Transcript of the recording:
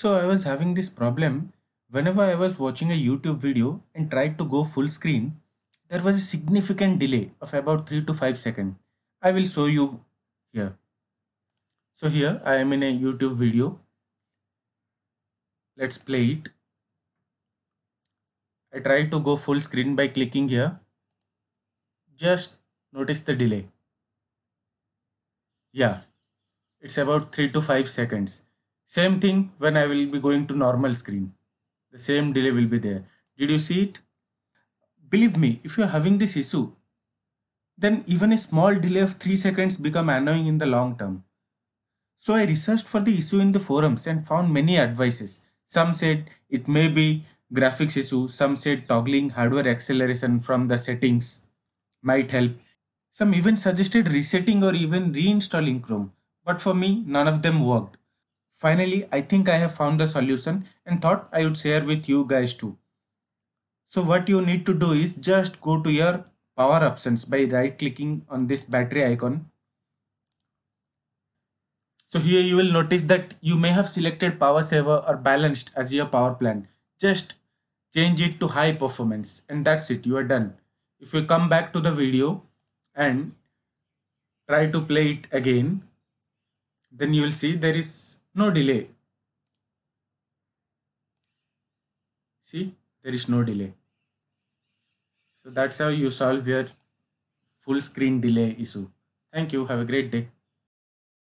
So I was having this problem whenever I was watching a YouTube video and tried to go full screen, there was a significant delay of about 3 to 5 seconds. I will show you here. So here I am in a YouTube video. Let's play it. I try to go full screen by clicking here. Just notice the delay. Yeah, it's about 3 to 5 seconds. Same thing when I will be going to normal screen. The same delay will be there. Did you see it? Believe me, if you are having this issue, then even a small delay of 3 seconds become annoying in the long term. So I researched for the issue in the forums and found many advices. Some said it may be graphics issue, some said toggling hardware acceleration from the settings might help. Some even suggested resetting or even reinstalling Chrome, but for me none of them worked. Finally, I think I have found the solution and thought I would share with you guys too. So what you need to do is just go to your power options by right clicking on this battery icon. So here you will notice that you may have selected power saver or balanced as your power plan. Just change it to high performance and that's it you are done. If you come back to the video and try to play it again then you will see there is no delay see there is no delay so that's how you solve your full screen delay issue thank you have a great day